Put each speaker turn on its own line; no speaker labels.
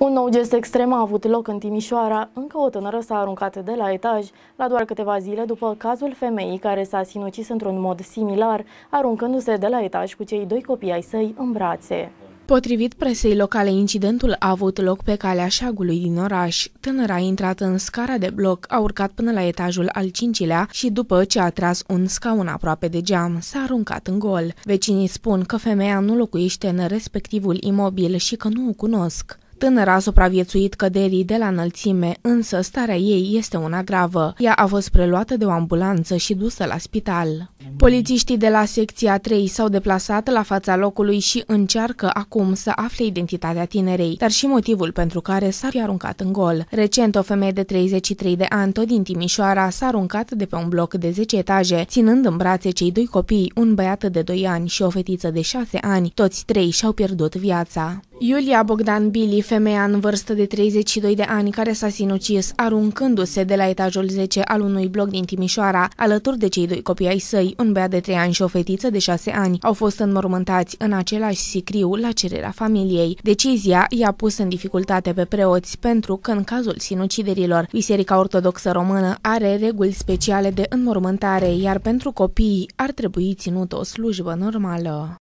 Un nou gest extrem a avut loc în Timișoara. Încă o tânără s-a aruncat de la etaj, la doar câteva zile după cazul femeii care s-a sinucis într-un mod similar, aruncându-se de la etaj cu cei doi copii ai săi în brațe.
Potrivit presei locale, incidentul a avut loc pe calea șagului din oraș. Tânăra a intrat în scara de bloc, a urcat până la etajul al cincilea și după ce a tras un scaun aproape de geam, s-a aruncat în gol. Vecinii spun că femeia nu locuiește în respectivul imobil și că nu o cunosc. Tânăra a supraviețuit căderii de la înălțime, însă starea ei este una gravă. Ea a fost preluată de o ambulanță și dusă la spital. Polițiștii de la secția 3 s-au deplasat la fața locului și încearcă acum să afle identitatea tinerei, dar și motivul pentru care s-a fi aruncat în gol. Recent, o femeie de 33 de ani, tot din Timișoara, s-a aruncat de pe un bloc de 10 etaje, ținând în brațe cei doi copii, un băiat de 2 ani și o fetiță de 6 ani. Toți trei și-au pierdut viața. Iulia Bogdan Bili, femeia în vârstă de 32 de ani care s-a sinucis aruncându-se de la etajul 10 al unui bloc din Timișoara, alături de cei doi copii ai săi, Nicolae, un băiat de 3 ani și o fetiță de 6 ani, au fost înmormântați în același sicriu la cererea familiei. Decizia i-a pus în dificultate pe preoți pentru că în cazul sinuciderilor, Biserica Ortodoxă Română are reguli speciale de înmormântare, iar pentru copii ar trebui ținut o slujbă normală.